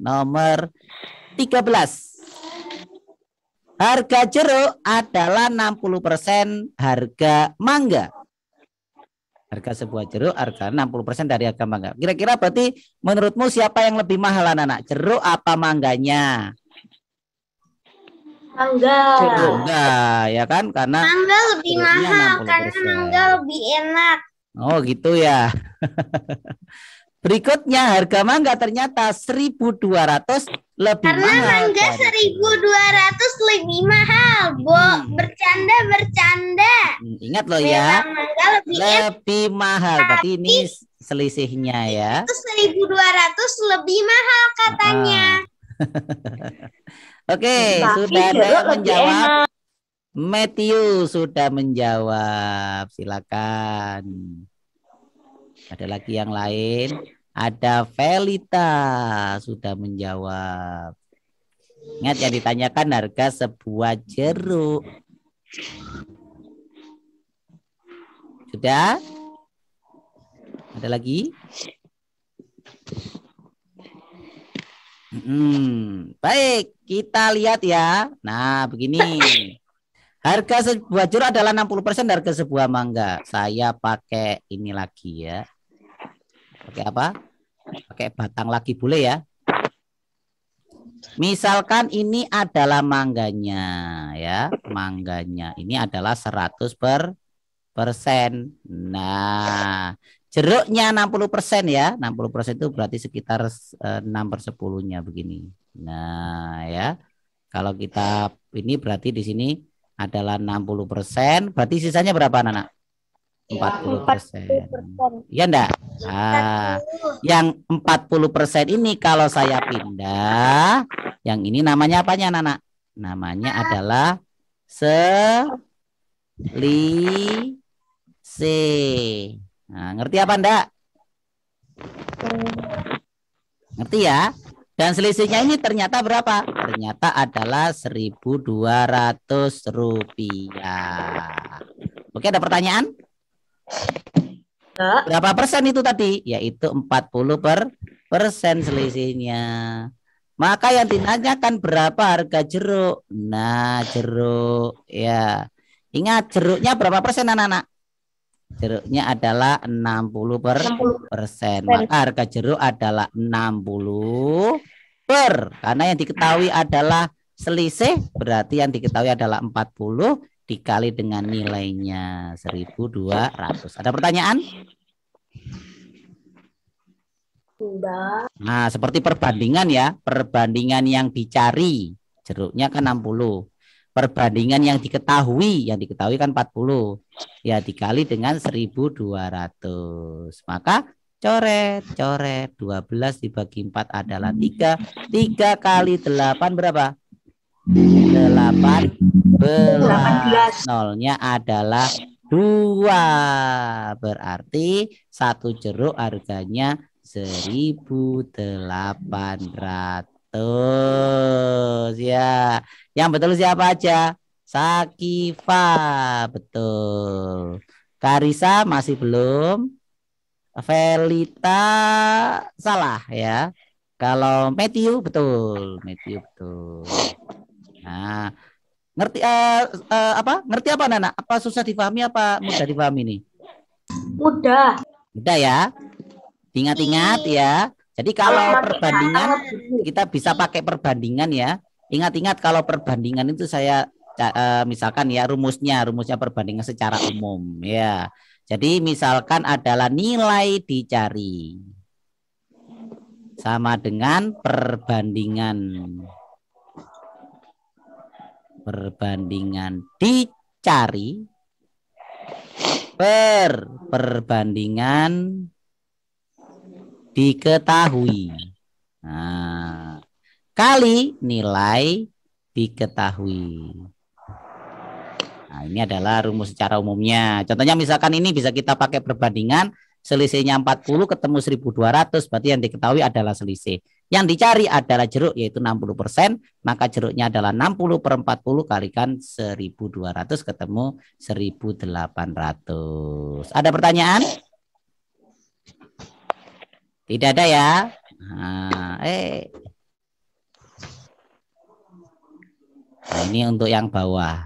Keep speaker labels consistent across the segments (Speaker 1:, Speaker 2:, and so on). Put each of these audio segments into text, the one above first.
Speaker 1: Nomor 13. Harga jeruk adalah 60% harga mangga. Harga sebuah jeruk harga 60% dari harga mangga. Kira-kira berarti menurutmu siapa yang lebih mahal anak-anak? Jeruk apa mangganya? Mangga. Mangga ya kan karena mangga lebih mahal 60%. karena mangga lebih enak. Oh gitu ya. Berikutnya harga mangga ternyata 1200 lebih Karena mahal. Karena mangga 1200 lebih mahal, bu. Hmm. Bercanda bercanda. Hmm, ingat loh ya. Mangga lebih, lebih mahal. Berarti ini selisihnya ya. Itu 1200 lebih mahal katanya. Ah. Oke, okay, sudah ada yang menjawab. Matthew sudah menjawab. Silakan. Ada lagi yang lain? Ada Felita sudah menjawab. Ingat yang ditanyakan harga sebuah jeruk. Sudah? Ada lagi? Hmm, baik, kita lihat ya. Nah, begini. Harga sebuah jeruk adalah 60% harga sebuah mangga. Saya pakai ini lagi ya. Pakai apa? Pakai batang lagi boleh ya. Misalkan ini adalah mangganya ya, mangganya. Ini adalah 100 per persen. Nah, jeruknya 60 persen ya. 60 persen itu berarti sekitar 6 eh, per 10-nya begini. Nah ya, kalau kita ini berarti di sini adalah 60 persen. Berarti sisanya berapa anak? 40 iya, persen. Iya enggak? Nah, yang 40 persen ini kalau saya pindah, yang ini namanya apanya Nana? Namanya ah. adalah selisih. Nah, ngerti apa enggak? Ngerti ya? Dan selisihnya ini ternyata berapa? Ternyata adalah 1.200 rupiah. Oke, ada pertanyaan? Berapa persen itu tadi? Yaitu 40 per persen selisihnya. Maka yang ditanyakan berapa harga jeruk? Nah, jeruk ya. Ingat jeruknya berapa persen anak-anak? Jeruknya adalah 60 per persen. Maka harga jeruk adalah 60 per. Karena yang diketahui adalah selisih, berarti yang diketahui adalah 40 dikali dengan nilainya 1200. Ada pertanyaan? Nah, seperti perbandingan ya, perbandingan yang dicari. Jeruknya kan 60. Perbandingan yang diketahui, yang diketahui kan 40. Ya, dikali dengan 1200. Maka coret, coret. 12 dibagi 4 adalah 3. 3 kali 8 berapa? 8 18. Nolnya adalah dua. Berarti satu jeruk harganya 1800 ya. Yang betul siapa aja? Sakifa, betul. Karisa masih belum. Felita salah ya. Kalau Matthew betul, Matthew betul. Nah, Ngerti uh, uh, apa? Ngerti apa Nana? Apa susah difahami apa mudah difahami nih? Mudah. Mudah ya. Ingat-ingat ya. Jadi kalau perbandingan kita bisa pakai perbandingan ya. Ingat-ingat kalau perbandingan itu saya uh, misalkan ya rumusnya, rumusnya perbandingan secara umum ya. Jadi misalkan adalah nilai dicari sama dengan perbandingan perbandingan dicari per perbandingan diketahui. Nah, kali nilai diketahui. Nah, ini adalah rumus secara umumnya. Contohnya misalkan ini bisa kita pakai perbandingan selisihnya 40 ketemu 1200 berarti yang diketahui adalah selisih. Yang dicari adalah jeruk yaitu 60%, maka jeruknya adalah 60 per 40 kalikan 1200 ketemu 1800. Ada pertanyaan? Tidak ada ya? Nah, eh. Nah, ini untuk yang bawah.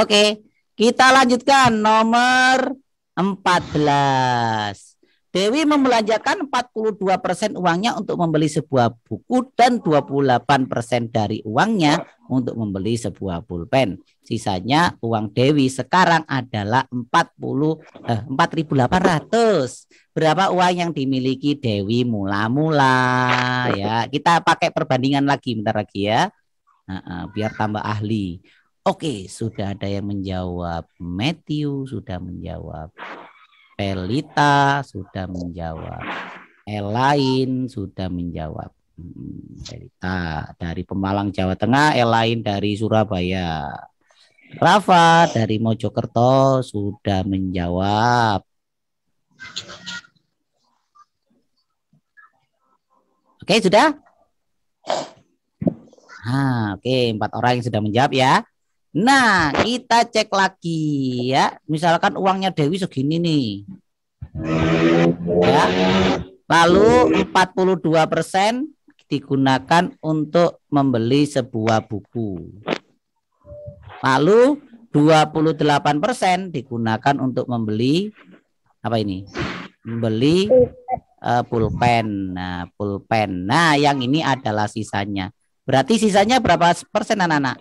Speaker 1: Oke, kita lanjutkan nomor 14. Dewi membelanjakan 42% uangnya untuk membeli sebuah buku dan 28% dari uangnya untuk membeli sebuah pulpen. Sisanya uang Dewi sekarang adalah 40 eh, 4.800. Berapa uang yang dimiliki Dewi mula-mula ya. Kita pakai perbandingan lagi bentar lagi ya. biar tambah ahli. Oke, sudah ada yang menjawab. Matthew sudah menjawab. Pelita sudah menjawab. Elain sudah menjawab. Pelita hmm, dari Pemalang Jawa Tengah, Elain dari Surabaya. Rafa dari Mojokerto sudah menjawab. Oke, sudah? Ah, oke, empat orang yang sudah menjawab ya. Nah, kita cek lagi ya. Misalkan uangnya Dewi segini nih. Ya. Lalu 42% digunakan untuk membeli sebuah buku. Lalu 28% digunakan untuk membeli apa ini? Membeli uh, pulpen. Nah, pulpen. Nah, yang ini adalah sisanya. Berarti sisanya berapa persen anak-anak?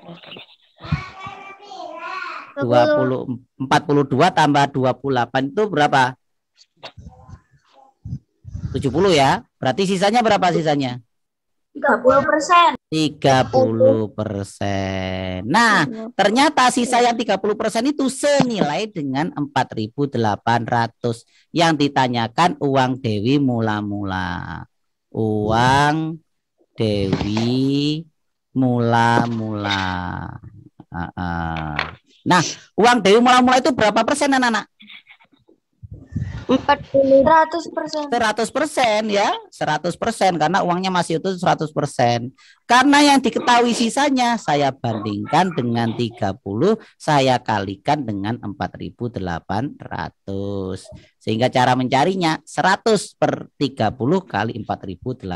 Speaker 1: 20 42 tambah 28 itu berapa? 70 ya. Berarti sisanya berapa sisanya? 30 persen. 30 persen. Nah, ternyata sisa yang 30 persen itu senilai dengan 4.800 yang ditanyakan uang Dewi mula-mula. Uang Dewi mula-mula. Nah, uang dari mula-mula itu berapa persen anak-anak? 100 persen 100 persen ya 100 persen karena uangnya masih utuh 100 persen karena yang diketahui sisanya saya bandingkan dengan 30 saya kalikan dengan 4.800 sehingga cara mencarinya 100 per 30 kali 4.800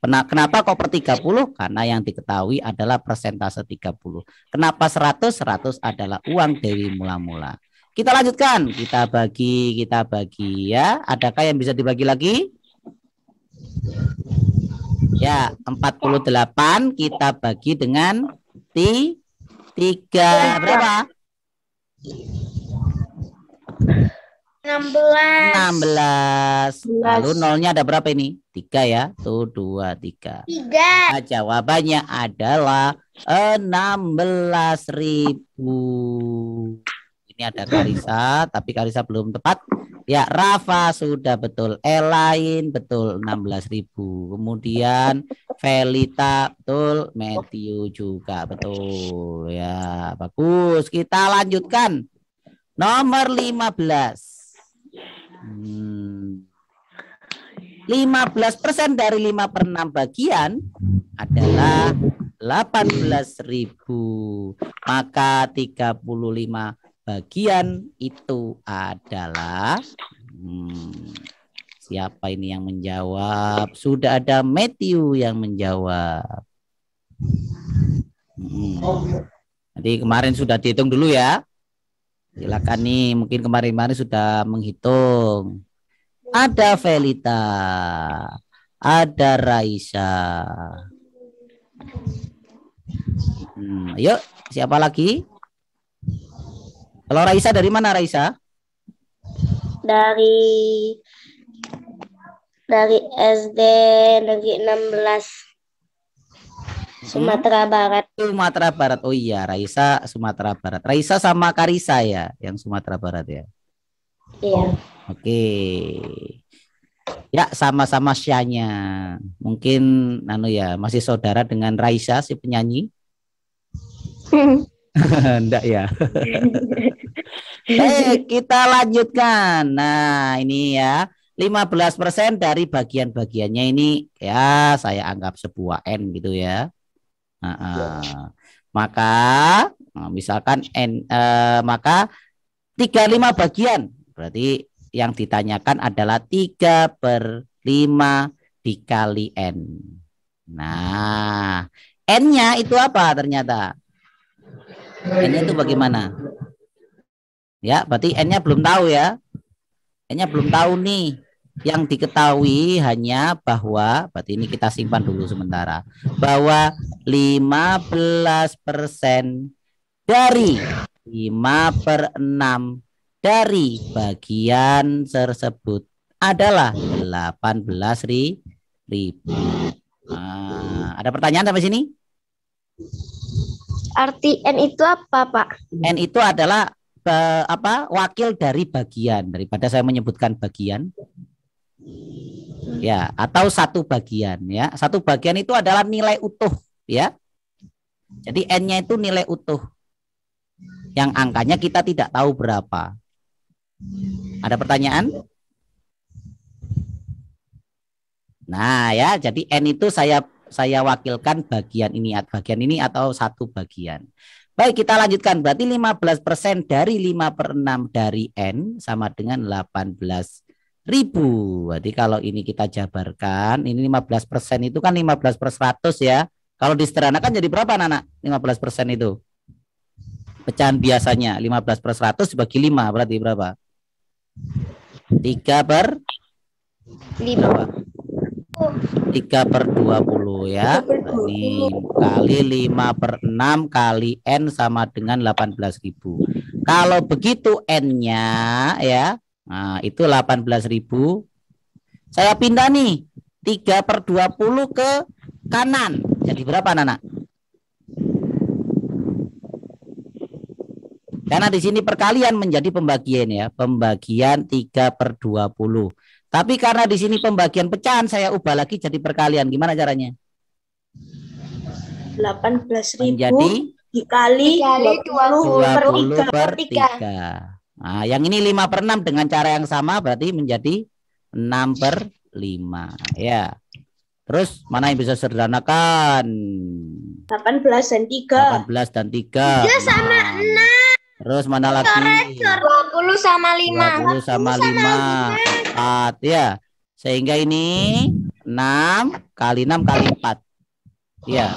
Speaker 1: kenapa kok per 30 karena yang diketahui adalah persentase 30 kenapa 100 100 adalah uang Dewi mula-mula kita lanjutkan. Kita bagi, kita bagi ya. Adakah yang bisa dibagi lagi? Ya, 48 kita bagi dengan t 3 berapa? 16. 16. Lalu nolnya ada berapa ini? 3 ya. Tuh 2 3. 3. Nah, jawabannya adalah 16.000. Ini ada Karisa, tapi Karisa belum tepat. Ya, Rafa sudah betul. Elain betul 16.000. Kemudian Felita betul, Matthew juga betul. Ya, bagus. Kita lanjutkan. Nomor 15. Hmm. 15% dari 5 per 6 bagian adalah 18.000. Maka 35 bagian itu adalah hmm, siapa ini yang menjawab? Sudah ada Matthew yang menjawab. Hmm. Jadi kemarin sudah dihitung dulu ya. Silakan nih, mungkin kemarin-kemarin sudah menghitung. Ada Felita ada Raisa. Hmm, yuk, siapa lagi? Kalau Raisa dari mana Raisa? Dari dari SD Negeri 16 hmm? Sumatera Barat. Sumatera Barat. Oh iya, Raisa Sumatera Barat. Raisa sama Karisa ya, yang Sumatera Barat ya. Iya. Oke. Okay. Ya, sama-sama Syanya. Mungkin anu ya, masih saudara dengan Raisa si penyanyi. Hmm. Enggak ya. eh, kita lanjutkan. Nah, ini ya. 15% dari bagian-bagiannya ini ya saya anggap sebuah N gitu ya. ya. Nah, uh, maka misalkan N uh, maka 35 bagian. Berarti yang ditanyakan adalah 3 per 5 dikali N. Nah, N-nya itu apa ternyata? N-nya itu bagaimana? Ya, berarti N-nya belum tahu ya. N-nya belum tahu nih. Yang diketahui hanya bahwa, berarti ini kita simpan dulu sementara, bahwa 15% dari 5 per 6 dari bagian tersebut adalah 18 ribu. Nah, ada pertanyaan sampai sini? Arti N itu apa, Pak? N itu adalah be, apa wakil dari bagian daripada saya menyebutkan bagian. Ya, atau satu bagian ya. Satu bagian itu adalah nilai utuh ya. Jadi N-nya itu nilai utuh. Yang angkanya kita tidak tahu berapa. Ada pertanyaan? Nah ya, jadi N itu saya saya wakilkan bagian ini atau bagian ini atau satu bagian. Baik, kita lanjutkan. Berarti 15% dari 5 per 6 dari N sama dengan 18 ribu. Berarti kalau ini kita jabarkan, ini 15% itu kan 15 per 100 ya. Kalau diserahkan jadi berapa anak-anak 15% itu? Pecahan biasanya 15 per 100 dibagi 5 berarti berapa? 3 per 5. Berapa? 3 per 20 ya. Ini kali 5 per 6 kali N sama dengan 18.000. Kalau begitu N-nya ya, nah itu 18.000. Saya pindah nih 3 per 20 ke kanan. Jadi berapa anak Karena di sini perkalian menjadi pembagian ya. Pembagian 3 per 20. Tapi karena di sini pembagian pecahan saya ubah lagi jadi perkalian. Gimana caranya? 18.000 jadi dikali, dikali 20, 20 per 3. 3. Nah, yang ini 5 per 6 dengan cara yang sama berarti menjadi 6 per 5. Ya. Terus mana yang bisa sederhanakan? 18 dan 3. 18 dan 3. Ya sama 6. Nah. Terus mana lagi? Coret, 20 sama 5. 20 sama 5. 4 ya. Sehingga ini 6 kali 6 kali 4. Ya.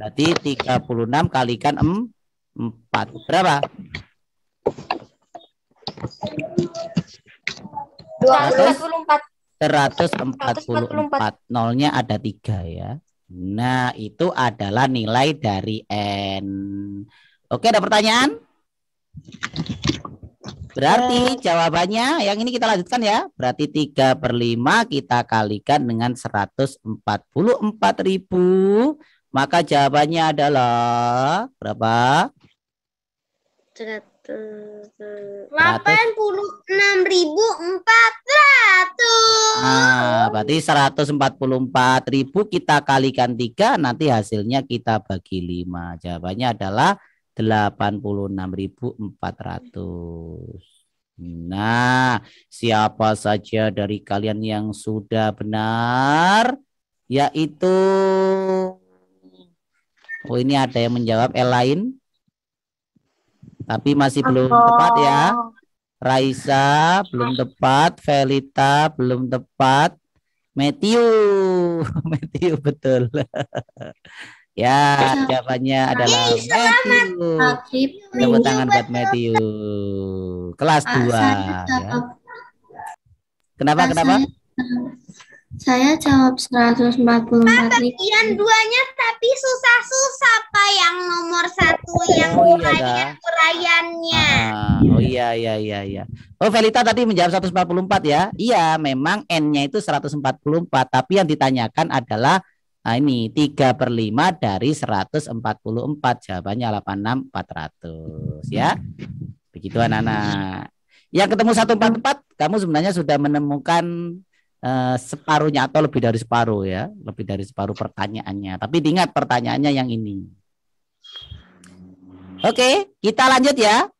Speaker 1: Berarti 36 kalikan 4. Berapa? 144. 144. Nolnya ada 3 ya. Nah, itu adalah nilai dari N. Oke, ada pertanyaan? Berarti iya. jawabannya yang ini kita lanjutkan ya. Berarti 3 per 5 kita kalikan dengan 144 ribu. Maka jawabannya adalah berapa? 186.400. Nah, berarti 144.000 kita kalikan 3 nanti hasilnya kita bagi 5. Jawabannya adalah 86.400. Nah, siapa saja dari kalian yang sudah benar? Yaitu Oh, ini ada yang menjawab L lain. Tapi masih belum tepat ya. Raisa belum tepat, Felita belum tepat, Matthew, Matthew betul. Ya, iya. jawabannya adalah Matthew. Tepuk tangan buat Matthew. Kelas 2. Ya. Kenapa, kenapa? Saya jawab 144 Pak, bagian duanya tapi susah-susah Pak yang nomor satu oh, yang oh, iya, Ah, oh iya iya iya iya. Oh Felita tadi menjawab 144 ya. Iya, memang N-nya itu 144 tapi yang ditanyakan adalah Nah ini 3 per 5 dari 144 jawabannya 86400 ya. Begitu anak-anak. Yang ketemu 144 kamu sebenarnya sudah menemukan eh, separuhnya atau lebih dari separuh ya, lebih dari separuh pertanyaannya. Tapi ingat pertanyaannya yang ini. Oke, kita lanjut ya.